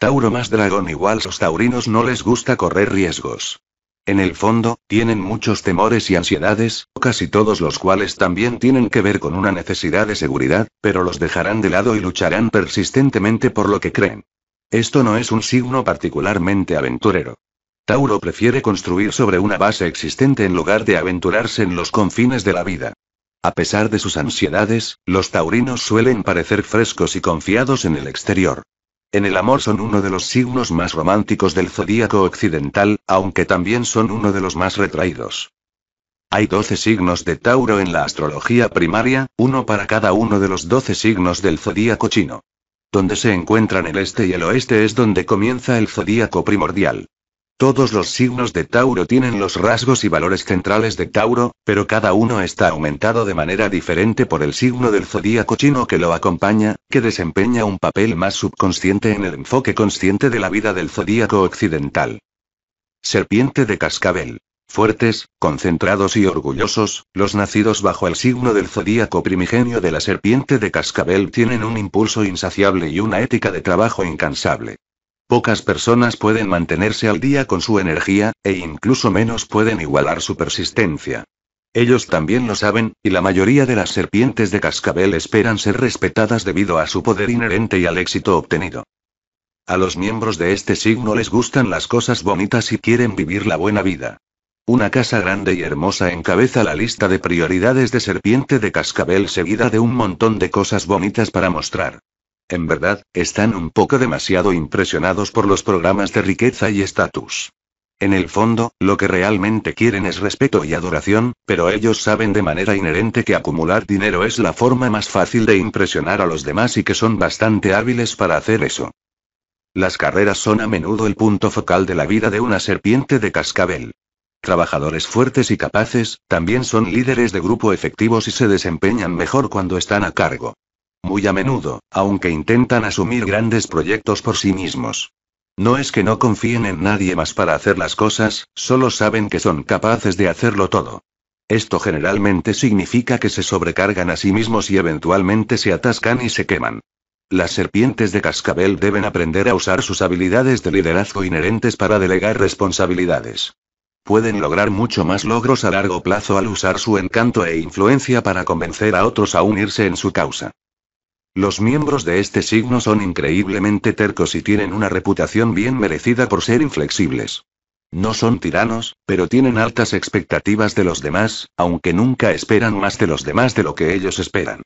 Tauro más dragón igual los taurinos no les gusta correr riesgos. En el fondo, tienen muchos temores y ansiedades, casi todos los cuales también tienen que ver con una necesidad de seguridad, pero los dejarán de lado y lucharán persistentemente por lo que creen. Esto no es un signo particularmente aventurero. Tauro prefiere construir sobre una base existente en lugar de aventurarse en los confines de la vida. A pesar de sus ansiedades, los taurinos suelen parecer frescos y confiados en el exterior. En el amor son uno de los signos más románticos del zodíaco occidental, aunque también son uno de los más retraídos. Hay 12 signos de Tauro en la astrología primaria, uno para cada uno de los 12 signos del zodíaco chino. Donde se encuentran el este y el oeste es donde comienza el zodíaco primordial. Todos los signos de Tauro tienen los rasgos y valores centrales de Tauro, pero cada uno está aumentado de manera diferente por el signo del zodíaco chino que lo acompaña, que desempeña un papel más subconsciente en el enfoque consciente de la vida del zodíaco occidental. Serpiente de cascabel. Fuertes, concentrados y orgullosos, los nacidos bajo el signo del zodíaco primigenio de la serpiente de cascabel tienen un impulso insaciable y una ética de trabajo incansable. Pocas personas pueden mantenerse al día con su energía, e incluso menos pueden igualar su persistencia. Ellos también lo saben, y la mayoría de las serpientes de cascabel esperan ser respetadas debido a su poder inherente y al éxito obtenido. A los miembros de este signo les gustan las cosas bonitas y quieren vivir la buena vida. Una casa grande y hermosa encabeza la lista de prioridades de serpiente de cascabel seguida de un montón de cosas bonitas para mostrar. En verdad, están un poco demasiado impresionados por los programas de riqueza y estatus. En el fondo, lo que realmente quieren es respeto y adoración, pero ellos saben de manera inherente que acumular dinero es la forma más fácil de impresionar a los demás y que son bastante hábiles para hacer eso. Las carreras son a menudo el punto focal de la vida de una serpiente de cascabel. Trabajadores fuertes y capaces, también son líderes de grupo efectivos y se desempeñan mejor cuando están a cargo. Muy a menudo, aunque intentan asumir grandes proyectos por sí mismos. No es que no confíen en nadie más para hacer las cosas, solo saben que son capaces de hacerlo todo. Esto generalmente significa que se sobrecargan a sí mismos y eventualmente se atascan y se queman. Las serpientes de cascabel deben aprender a usar sus habilidades de liderazgo inherentes para delegar responsabilidades. Pueden lograr mucho más logros a largo plazo al usar su encanto e influencia para convencer a otros a unirse en su causa. Los miembros de este signo son increíblemente tercos y tienen una reputación bien merecida por ser inflexibles. No son tiranos, pero tienen altas expectativas de los demás, aunque nunca esperan más de los demás de lo que ellos esperan.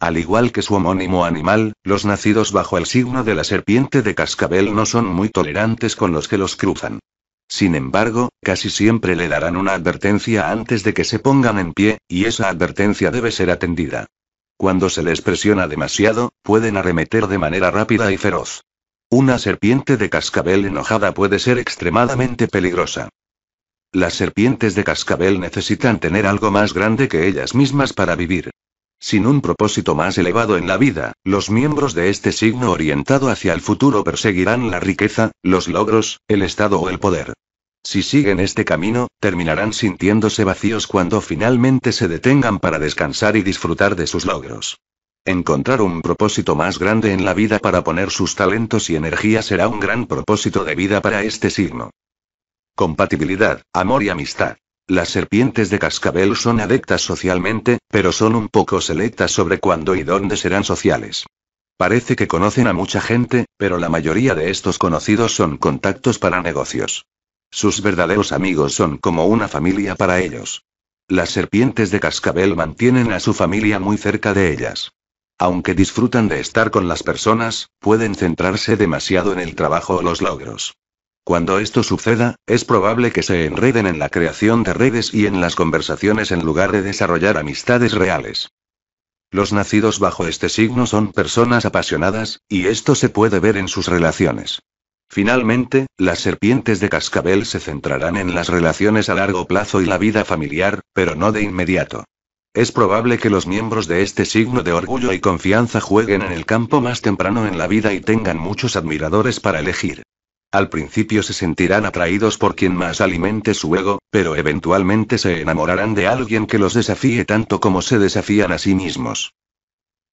Al igual que su homónimo animal, los nacidos bajo el signo de la serpiente de cascabel no son muy tolerantes con los que los cruzan. Sin embargo, casi siempre le darán una advertencia antes de que se pongan en pie, y esa advertencia debe ser atendida. Cuando se les presiona demasiado, pueden arremeter de manera rápida y feroz. Una serpiente de cascabel enojada puede ser extremadamente peligrosa. Las serpientes de cascabel necesitan tener algo más grande que ellas mismas para vivir. Sin un propósito más elevado en la vida, los miembros de este signo orientado hacia el futuro perseguirán la riqueza, los logros, el estado o el poder. Si siguen este camino, terminarán sintiéndose vacíos cuando finalmente se detengan para descansar y disfrutar de sus logros. Encontrar un propósito más grande en la vida para poner sus talentos y energía será un gran propósito de vida para este signo. Compatibilidad, amor y amistad. Las serpientes de cascabel son adeptas socialmente, pero son un poco selectas sobre cuándo y dónde serán sociales. Parece que conocen a mucha gente, pero la mayoría de estos conocidos son contactos para negocios. Sus verdaderos amigos son como una familia para ellos. Las serpientes de cascabel mantienen a su familia muy cerca de ellas. Aunque disfrutan de estar con las personas, pueden centrarse demasiado en el trabajo o los logros. Cuando esto suceda, es probable que se enreden en la creación de redes y en las conversaciones en lugar de desarrollar amistades reales. Los nacidos bajo este signo son personas apasionadas, y esto se puede ver en sus relaciones. Finalmente, las serpientes de cascabel se centrarán en las relaciones a largo plazo y la vida familiar, pero no de inmediato. Es probable que los miembros de este signo de orgullo y confianza jueguen en el campo más temprano en la vida y tengan muchos admiradores para elegir. Al principio se sentirán atraídos por quien más alimente su ego, pero eventualmente se enamorarán de alguien que los desafíe tanto como se desafían a sí mismos.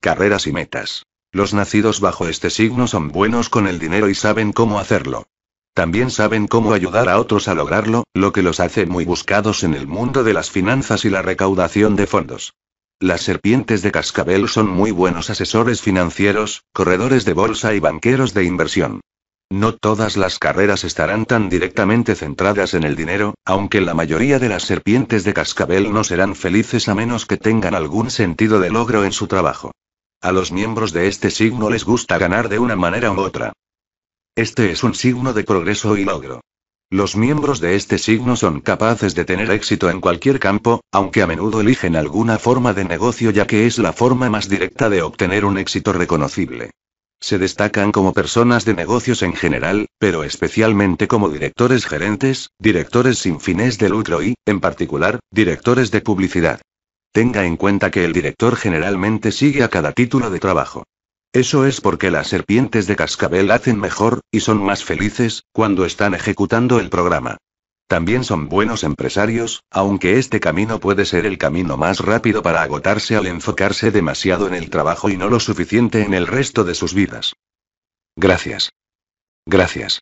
Carreras y metas. Los nacidos bajo este signo son buenos con el dinero y saben cómo hacerlo. También saben cómo ayudar a otros a lograrlo, lo que los hace muy buscados en el mundo de las finanzas y la recaudación de fondos. Las serpientes de cascabel son muy buenos asesores financieros, corredores de bolsa y banqueros de inversión. No todas las carreras estarán tan directamente centradas en el dinero, aunque la mayoría de las serpientes de cascabel no serán felices a menos que tengan algún sentido de logro en su trabajo. A los miembros de este signo les gusta ganar de una manera u otra. Este es un signo de progreso y logro. Los miembros de este signo son capaces de tener éxito en cualquier campo, aunque a menudo eligen alguna forma de negocio ya que es la forma más directa de obtener un éxito reconocible. Se destacan como personas de negocios en general, pero especialmente como directores gerentes, directores sin fines de lucro y, en particular, directores de publicidad. Tenga en cuenta que el director generalmente sigue a cada título de trabajo. Eso es porque las serpientes de cascabel hacen mejor, y son más felices, cuando están ejecutando el programa. También son buenos empresarios, aunque este camino puede ser el camino más rápido para agotarse al enfocarse demasiado en el trabajo y no lo suficiente en el resto de sus vidas. Gracias. Gracias.